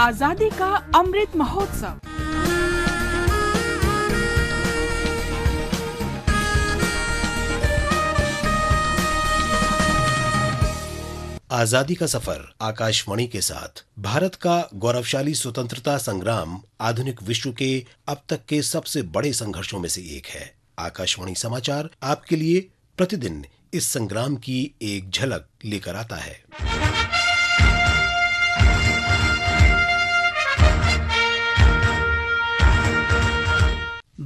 आजादी का अमृत महोत्सव आजादी का सफर आकाशवाणी के साथ भारत का गौरवशाली स्वतंत्रता संग्राम आधुनिक विश्व के अब तक के सबसे बड़े संघर्षों में से एक है आकाशवाणी समाचार आपके लिए प्रतिदिन इस संग्राम की एक झलक लेकर आता है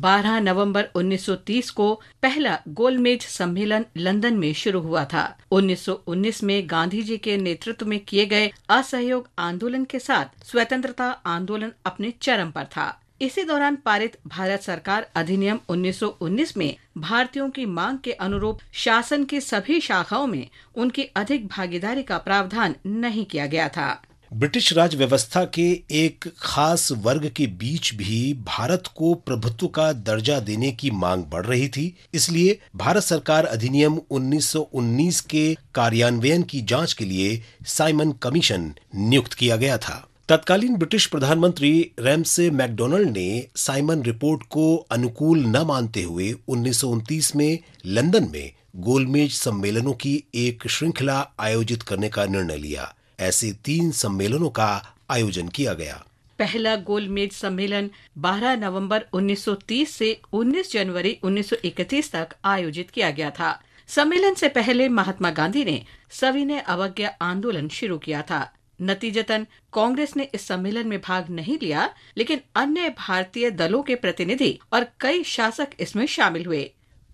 12 नवंबर 1930 को पहला गोलमेज सम्मेलन लंदन में शुरू हुआ था 1919 में गांधी जी के नेतृत्व में किए गए असहयोग आंदोलन के साथ स्वतंत्रता आंदोलन अपने चरम पर था इसी दौरान पारित भारत सरकार अधिनियम 1919 में भारतीयों की मांग के अनुरूप शासन की सभी शाखाओं में उनकी अधिक भागीदारी का प्रावधान नहीं किया गया था ब्रिटिश राज व्यवस्था के एक खास वर्ग के बीच भी भारत को प्रभुत्व का दर्जा देने की मांग बढ़ रही थी इसलिए भारत सरकार अधिनियम 1919 के कार्यान्वयन की जांच के लिए साइमन कमीशन नियुक्त किया गया था तत्कालीन ब्रिटिश प्रधानमंत्री रैमसे मैकडोनल्ड ने साइमन रिपोर्ट को अनुकूल न मानते हुए उन्नीस में लंदन में गोलमेज सम्मेलनों की एक श्रृंखला आयोजित करने का निर्णय लिया ऐसे तीन सम्मेलनों का आयोजन किया गया पहला गोलमेज सम्मेलन 12 नवंबर 1930 से 19 जनवरी 1931 तक आयोजित किया गया था सम्मेलन से पहले महात्मा गांधी ने सविनय अवज्ञा आंदोलन शुरू किया था नतीजतन कांग्रेस ने इस सम्मेलन में भाग नहीं लिया लेकिन अन्य भारतीय दलों के प्रतिनिधि और कई शासक इसमें शामिल हुए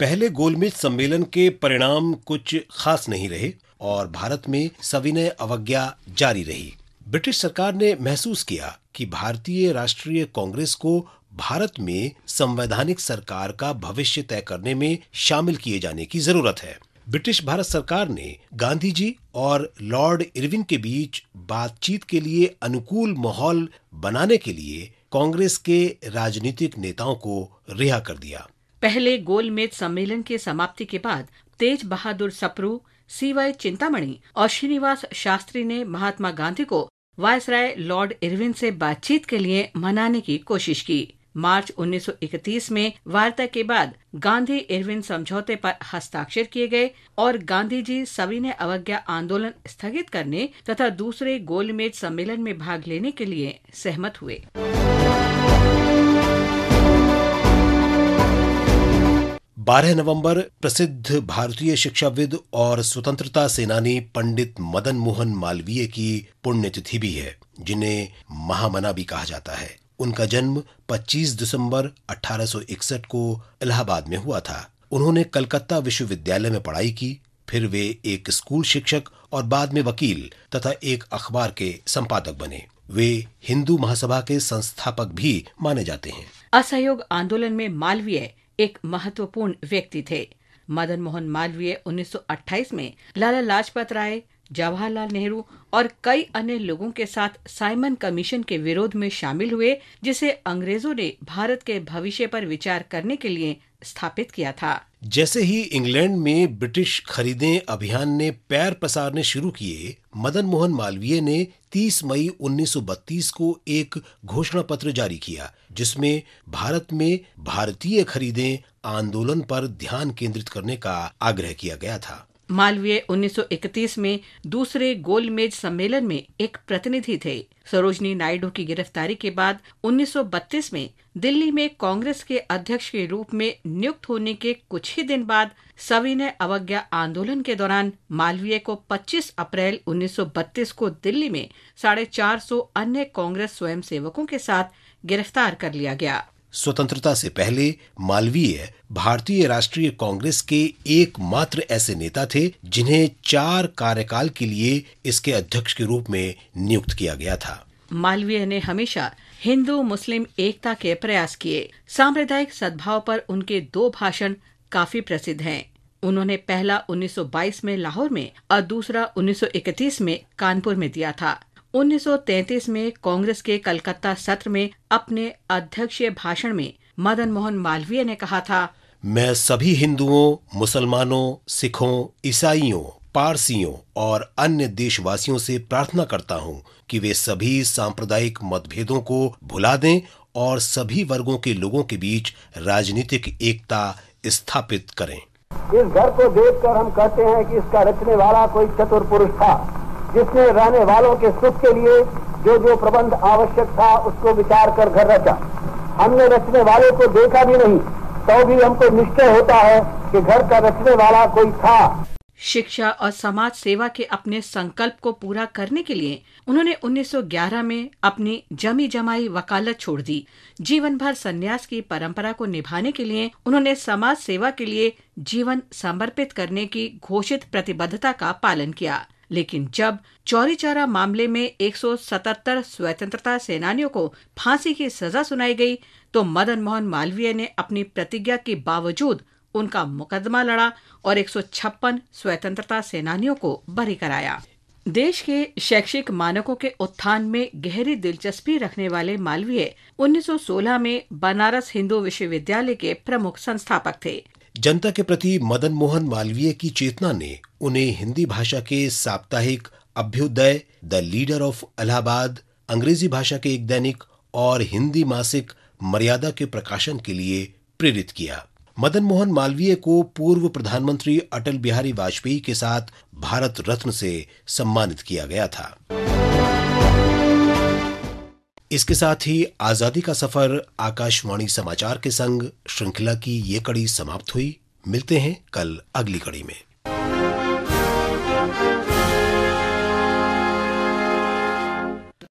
पहले गोलमेज सम्मेलन के परिणाम कुछ खास नहीं रहे और भारत में सविनय अवज्ञा जारी रही ब्रिटिश सरकार ने महसूस किया कि भारतीय राष्ट्रीय कांग्रेस को भारत में संवैधानिक सरकार का भविष्य तय करने में शामिल किए जाने की जरूरत है ब्रिटिश भारत सरकार ने गांधी जी और लॉर्ड इरविन के बीच बातचीत के लिए अनुकूल माहौल बनाने के लिए कांग्रेस के राजनीतिक नेताओं को रिहा कर दिया पहले गोलमेज सम्मेलन के समाप्ति के बाद तेज बहादुर सप्रू सी वाई चिंतामणि और श्रीनिवास शास्त्री ने महात्मा गांधी को वायसराय लॉर्ड इरविन से बातचीत के लिए मनाने की कोशिश की मार्च 1931 में वार्ता के बाद गांधी इरविन समझौते पर हस्ताक्षर किए गए और गांधी जी सविनय अवज्ञा आंदोलन स्थगित करने तथा दूसरे गोलमेज सम्मेलन में भाग लेने के लिए सहमत हुए 12 नवंबर प्रसिद्ध भारतीय शिक्षाविद और स्वतंत्रता सेनानी पंडित मदन मोहन मालवीय की पुण्यतिथि भी है जिन्हें महामना भी कहा जाता है उनका जन्म 25 दिसंबर 1861 को इलाहाबाद में हुआ था उन्होंने कलकत्ता विश्वविद्यालय में पढ़ाई की फिर वे एक स्कूल शिक्षक और बाद में वकील तथा एक अखबार के संपादक बने वे हिंदू महासभा के संस्थापक भी माने जाते हैं असहयोग आंदोलन में मालवीय एक महत्वपूर्ण व्यक्ति थे मदन मोहन मालवीय 1928 में लाला लाजपत राय जवाहरलाल नेहरू और कई अन्य लोगों के साथ साइमन कमीशन के विरोध में शामिल हुए जिसे अंग्रेजों ने भारत के भविष्य पर विचार करने के लिए स्थापित किया था जैसे ही इंग्लैंड में ब्रिटिश खरीदे अभियान ने पैर पसारने शुरू किए मदन मोहन मालवीय ने 30 मई 1932 को एक घोषणा पत्र जारी किया जिसमें भारत में भारतीय खरीदे आंदोलन पर ध्यान केंद्रित करने का आग्रह किया गया था मालवीय 1931 में दूसरे गोलमेज सम्मेलन में एक प्रतिनिधि थे सरोजनी नायडू की गिरफ्तारी के बाद 1932 में दिल्ली में कांग्रेस के अध्यक्ष के रूप में नियुक्त होने के कुछ ही दिन बाद सविनय अवज्ञा आंदोलन के दौरान मालवीय को 25 अप्रैल 1932 को दिल्ली में साढ़े चार अन्य कांग्रेस स्वयंसेवकों के साथ गिरफ्तार कर लिया गया स्वतंत्रता से पहले मालवीय भारतीय राष्ट्रीय कांग्रेस के एकमात्र ऐसे नेता थे जिन्हें चार कार्यकाल के लिए इसके अध्यक्ष के रूप में नियुक्त किया गया था मालवीय ने हमेशा हिंदू मुस्लिम एकता के प्रयास किए सांप्रदायिक सद्भाव पर उनके दो भाषण काफी प्रसिद्ध हैं। उन्होंने पहला 1922 में लाहौर में और दूसरा 1931 में कानपुर में दिया था 1933 में कांग्रेस के कलकत्ता सत्र में अपने अध्यक्षीय भाषण में मदन मोहन मालवीय ने कहा था मैं सभी हिंदुओं मुसलमानों सिखों ईसाइयों पारसियों और अन्य देशवासियों से प्रार्थना करता हूं कि वे सभी सांप्रदायिक मतभेदों को भुला दें और सभी वर्गों के लोगों के बीच राजनीतिक एकता स्थापित करें इस घर को देखकर हम कहते हैं कि इसका रचने वाला कोई चतुर पुरुष था जिसने रहने वालों के सुख के लिए जो जो प्रबंध आवश्यक था उसको विचार कर घर रचा हमने रचने वाले को देखा भी नहीं तो भी हमको निश्चय होता है कि घर का रचने वाला कोई था शिक्षा और समाज सेवा के अपने संकल्प को पूरा करने के लिए उन्होंने 1911 में अपनी जमी जमाई वकालत छोड़ दी जीवन भर संन्यास की परंपरा को निभाने के लिए उन्होंने समाज सेवा के लिए जीवन समर्पित करने की घोषित प्रतिबद्धता का पालन किया लेकिन जब चौरी चौरा मामले में 177 स्वतंत्रता सेनानियों को फांसी की सजा सुनाई गई तो मदन मोहन मालवीय ने अपनी प्रतिज्ञा के बावजूद उनका मुकदमा लड़ा और 156 स्वतंत्रता सेनानियों को बरी कराया देश के शैक्षिक मानकों के उत्थान में गहरी दिलचस्पी रखने वाले मालवीय 1916 में बनारस हिंदू विश्वविद्यालय के प्रमुख संस्थापक थे जनता के प्रति मदन मोहन मालवीय की चेतना ने उन्हें हिंदी भाषा के साप्ताहिक Abhyudaya the Leader of Allahabad अंग्रेजी भाषा के एक दैनिक और हिंदी मासिक मर्यादा के प्रकाशन के लिए प्रेरित किया मदन मोहन मालवीय को पूर्व प्रधानमंत्री अटल बिहारी वाजपेयी के साथ भारत रत्न से सम्मानित किया गया था इसके साथ ही आज़ादी का सफ़र आकाशवाणी समाचार के संग श्रृंखला की ये कड़ी समाप्त हुई मिलते हैं कल अगली कड़ी में